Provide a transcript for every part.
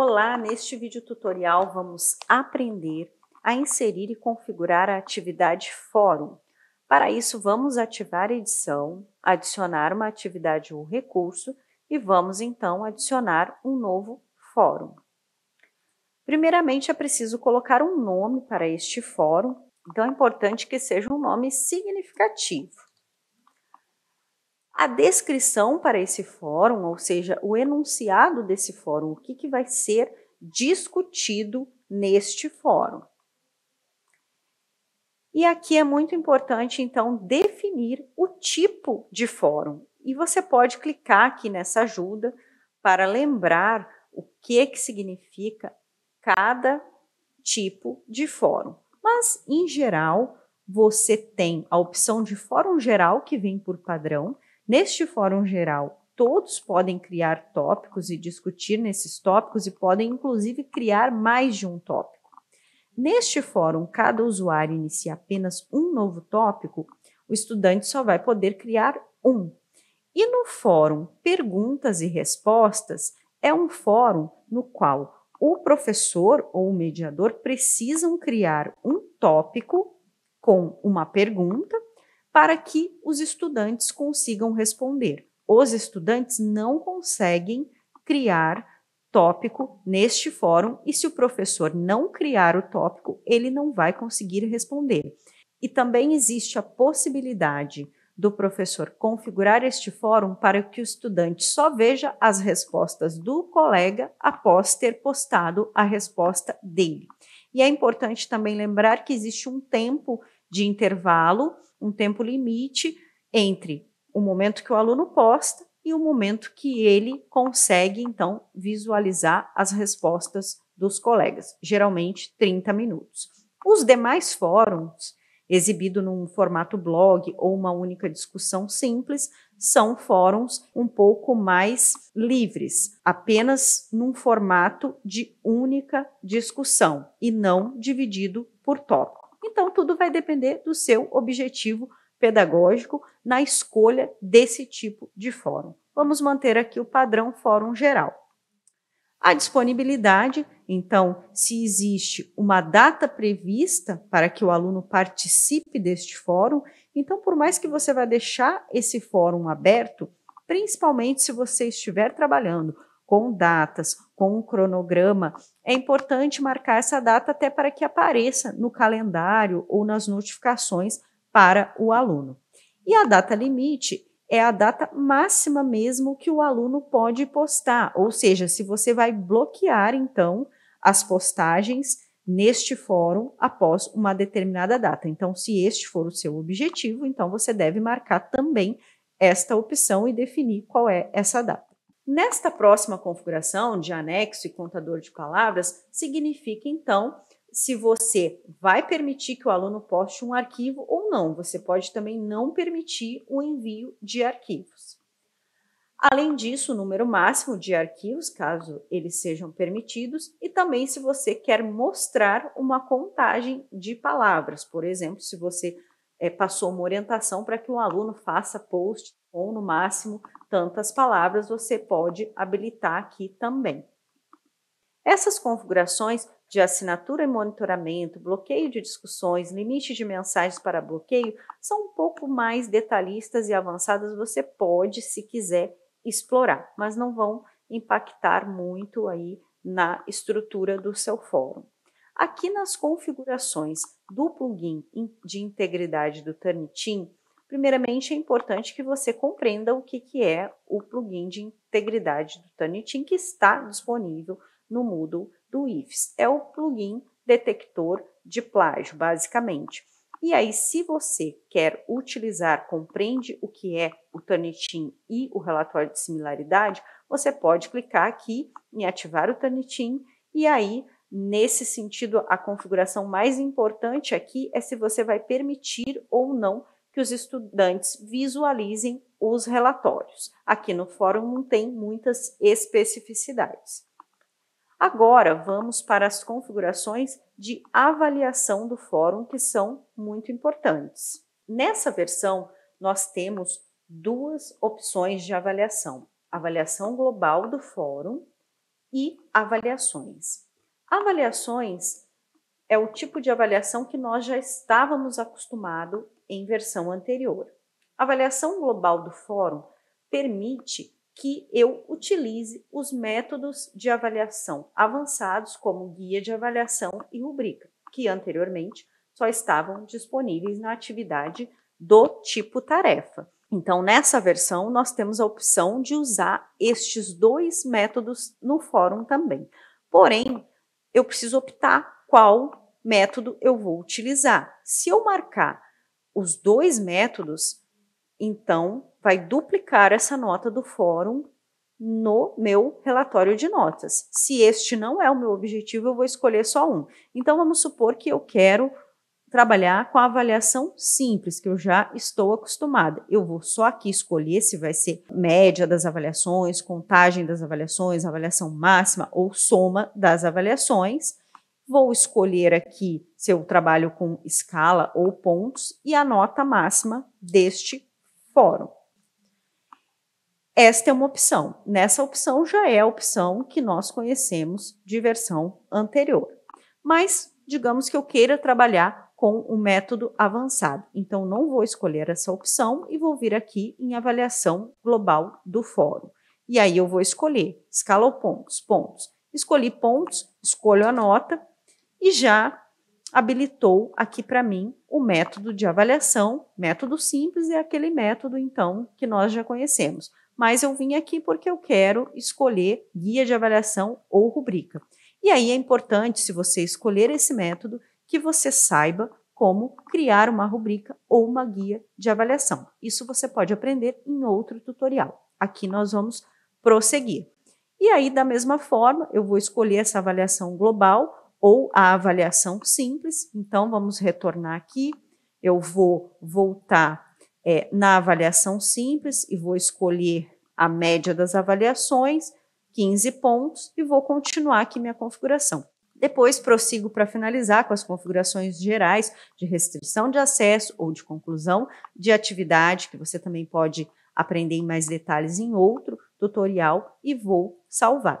Olá, neste vídeo tutorial vamos aprender a inserir e configurar a atividade Fórum. Para isso, vamos ativar a edição, adicionar uma atividade ou recurso e vamos então adicionar um novo fórum. Primeiramente, é preciso colocar um nome para este fórum, então é importante que seja um nome significativo a descrição para esse fórum, ou seja, o enunciado desse fórum, o que, que vai ser discutido neste fórum. E aqui é muito importante, então, definir o tipo de fórum. E você pode clicar aqui nessa ajuda para lembrar o que, que significa cada tipo de fórum. Mas, em geral, você tem a opção de fórum geral, que vem por padrão, Neste Fórum Geral, todos podem criar tópicos e discutir nesses tópicos e podem, inclusive, criar mais de um tópico. Neste fórum, cada usuário inicia apenas um novo tópico, o estudante só vai poder criar um. E no fórum Perguntas e Respostas, é um fórum no qual o professor ou o mediador precisam criar um tópico com uma pergunta para que os estudantes consigam responder. Os estudantes não conseguem criar tópico neste fórum e se o professor não criar o tópico, ele não vai conseguir responder. E também existe a possibilidade do professor configurar este fórum para que o estudante só veja as respostas do colega após ter postado a resposta dele. E é importante também lembrar que existe um tempo de intervalo um tempo limite entre o momento que o aluno posta e o momento que ele consegue, então, visualizar as respostas dos colegas, geralmente 30 minutos. Os demais fóruns, exibido num formato blog ou uma única discussão simples, são fóruns um pouco mais livres, apenas num formato de única discussão e não dividido por tópicos. Então, tudo vai depender do seu objetivo pedagógico na escolha desse tipo de fórum. Vamos manter aqui o padrão fórum geral. A disponibilidade, então, se existe uma data prevista para que o aluno participe deste fórum, então, por mais que você vá deixar esse fórum aberto, principalmente se você estiver trabalhando com datas, com um cronograma, é importante marcar essa data até para que apareça no calendário ou nas notificações para o aluno. E a data limite é a data máxima mesmo que o aluno pode postar, ou seja, se você vai bloquear então as postagens neste fórum após uma determinada data. Então, se este for o seu objetivo, então você deve marcar também esta opção e definir qual é essa data. Nesta próxima configuração de anexo e contador de palavras, significa então se você vai permitir que o aluno poste um arquivo ou não. Você pode também não permitir o envio de arquivos. Além disso, o número máximo de arquivos, caso eles sejam permitidos, e também se você quer mostrar uma contagem de palavras. Por exemplo, se você é, passou uma orientação para que o aluno faça post ou no máximo tantas palavras, você pode habilitar aqui também. Essas configurações de assinatura e monitoramento, bloqueio de discussões, limite de mensagens para bloqueio, são um pouco mais detalhistas e avançadas, você pode, se quiser, explorar, mas não vão impactar muito aí na estrutura do seu fórum. Aqui nas configurações do plugin de integridade do Turnitin, Primeiramente, é importante que você compreenda o que, que é o plugin de integridade do Turnitin que está disponível no Moodle do IFES. É o plugin detector de plágio, basicamente. E aí, se você quer utilizar, compreende o que é o Turnitin e o relatório de similaridade, você pode clicar aqui em ativar o Turnitin e aí Nesse sentido, a configuração mais importante aqui é se você vai permitir ou não que os estudantes visualizem os relatórios. Aqui no fórum não tem muitas especificidades. Agora vamos para as configurações de avaliação do fórum que são muito importantes. Nessa versão, nós temos duas opções de avaliação: avaliação global do fórum e avaliações. Avaliações é o tipo de avaliação que nós já estávamos acostumados em versão anterior. A avaliação global do fórum permite que eu utilize os métodos de avaliação avançados, como guia de avaliação e rubrica, que anteriormente só estavam disponíveis na atividade do tipo tarefa. Então, nessa versão, nós temos a opção de usar estes dois métodos no fórum também. Porém, eu preciso optar qual método eu vou utilizar. Se eu marcar os dois métodos, então vai duplicar essa nota do fórum no meu relatório de notas. Se este não é o meu objetivo, eu vou escolher só um. Então vamos supor que eu quero trabalhar com a avaliação simples, que eu já estou acostumada. Eu vou só aqui escolher se vai ser média das avaliações, contagem das avaliações, avaliação máxima ou soma das avaliações vou escolher aqui se eu trabalho com escala ou pontos e a nota máxima deste fórum. Esta é uma opção. Nessa opção já é a opção que nós conhecemos de versão anterior. Mas digamos que eu queira trabalhar com o um método avançado. Então não vou escolher essa opção e vou vir aqui em avaliação global do fórum. E aí eu vou escolher escala ou pontos, pontos. Escolhi pontos, escolho a nota e já habilitou aqui para mim o método de avaliação. Método simples é aquele método, então, que nós já conhecemos. Mas eu vim aqui porque eu quero escolher guia de avaliação ou rubrica. E aí é importante, se você escolher esse método, que você saiba como criar uma rubrica ou uma guia de avaliação. Isso você pode aprender em outro tutorial. Aqui nós vamos prosseguir. E aí, da mesma forma, eu vou escolher essa avaliação global ou a avaliação simples. Então, vamos retornar aqui. Eu vou voltar é, na avaliação simples e vou escolher a média das avaliações, 15 pontos, e vou continuar aqui minha configuração. Depois prossigo para finalizar com as configurações gerais de restrição de acesso ou de conclusão de atividade, que você também pode aprender em mais detalhes em outro tutorial, e vou salvar.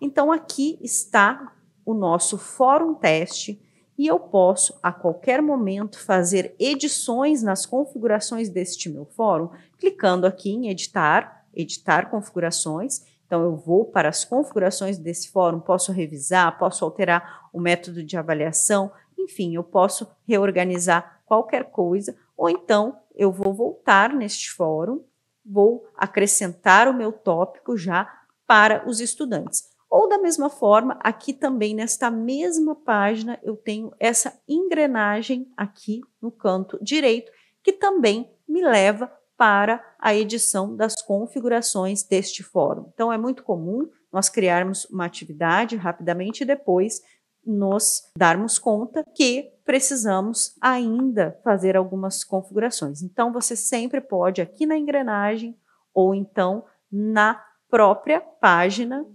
Então, aqui está o nosso fórum teste e eu posso, a qualquer momento, fazer edições nas configurações deste meu fórum, clicando aqui em editar, editar configurações. Então, eu vou para as configurações desse fórum, posso revisar, posso alterar o método de avaliação, enfim, eu posso reorganizar qualquer coisa, ou então eu vou voltar neste fórum, vou acrescentar o meu tópico já para os estudantes. Ou da mesma forma, aqui também nesta mesma página eu tenho essa engrenagem aqui no canto direito, que também me leva para a edição das configurações deste fórum. Então é muito comum nós criarmos uma atividade rapidamente e depois nos darmos conta que precisamos ainda fazer algumas configurações. Então você sempre pode aqui na engrenagem ou então na própria página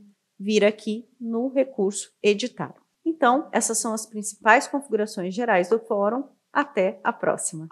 vir aqui no recurso editar. Então, essas são as principais configurações gerais do fórum. Até a próxima!